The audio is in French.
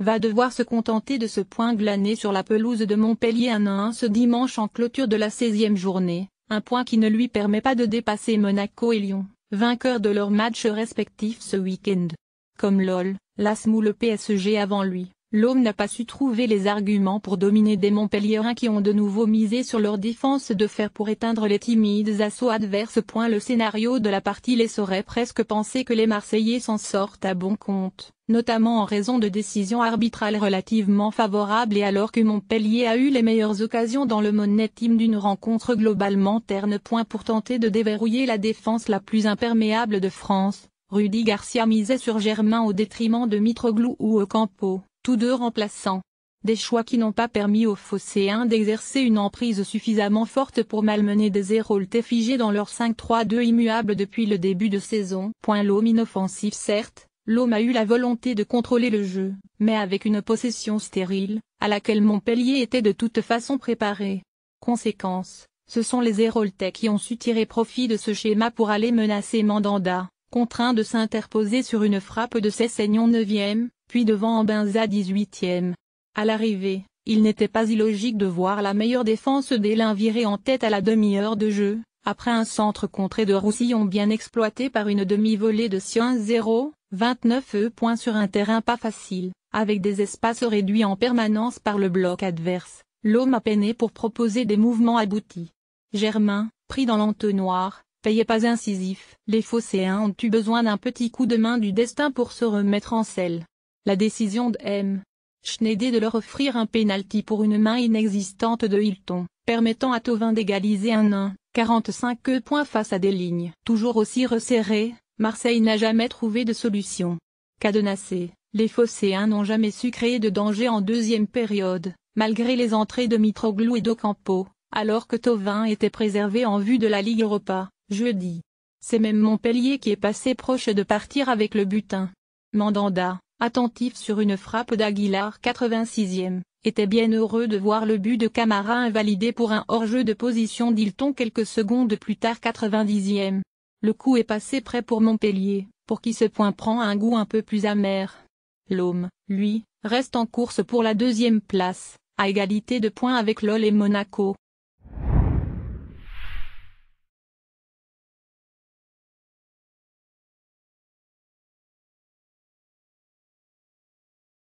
va devoir se contenter de ce point glané sur la pelouse de Montpellier 1 1 ce dimanche en clôture de la 16e journée, un point qui ne lui permet pas de dépasser Monaco et Lyon, vainqueurs de leurs matchs respectifs ce week-end. Comme LOL, l'ASM ou le PSG avant lui. L'homme n'a pas su trouver les arguments pour dominer des Montpellierins qui ont de nouveau misé sur leur défense de fer pour éteindre les timides assauts adverses. Point Le scénario de la partie laisserait presque penser que les Marseillais s'en sortent à bon compte, notamment en raison de décisions arbitrales relativement favorables et alors que Montpellier a eu les meilleures occasions dans le monnaie d'une rencontre globalement terne. point Pour tenter de déverrouiller la défense la plus imperméable de France, Rudy Garcia misait sur Germain au détriment de Mitroglou ou Ocampo tous deux remplaçants. Des choix qui n'ont pas permis aux Phocéens d'exercer une emprise suffisamment forte pour malmener des héraultés figés dans leur 5-3-2 immuable depuis le début de saison. Point l'homme inoffensif certes, l'homme a eu la volonté de contrôler le jeu, mais avec une possession stérile, à laquelle Montpellier était de toute façon préparé. Conséquence, ce sont les héraultais qui ont su tirer profit de ce schéma pour aller menacer Mandanda, contraint de s'interposer sur une frappe de ses 9e, puis devant en Benza 18e. À l'arrivée, il n'était pas illogique de voir la meilleure défense des virer en tête à la demi-heure de jeu, après un centre contré de Roussillon bien exploité par une demi-volée de Sion 0, 29 e points sur un terrain pas facile, avec des espaces réduits en permanence par le bloc adverse, l'homme a peiné pour proposer des mouvements aboutis. Germain, pris dans l'entonnoir, payait pas incisif. Les Phocéens ont eu besoin d'un petit coup de main du destin pour se remettre en selle. La décision de M. Schneider de leur offrir un pénalty pour une main inexistante de Hilton, permettant à Tovin d'égaliser un 1, 45 points face à des lignes. Toujours aussi resserrées, Marseille n'a jamais trouvé de solution. Cadenassé, les Phocéens n'ont jamais su créer de danger en deuxième période, malgré les entrées de Mitroglou et d'Ocampo, alors que Tovin était préservé en vue de la Ligue Europa, jeudi. C'est même Montpellier qui est passé proche de partir avec le butin. Mandanda, attentif sur une frappe d'Aguilar 86e, était bien heureux de voir le but de Camara invalidé pour un hors-jeu de position d'Hilton quelques secondes plus tard 90e. Le coup est passé près pour Montpellier, pour qui ce point prend un goût un peu plus amer. L'homme, lui, reste en course pour la deuxième place, à égalité de points avec LOL et Monaco.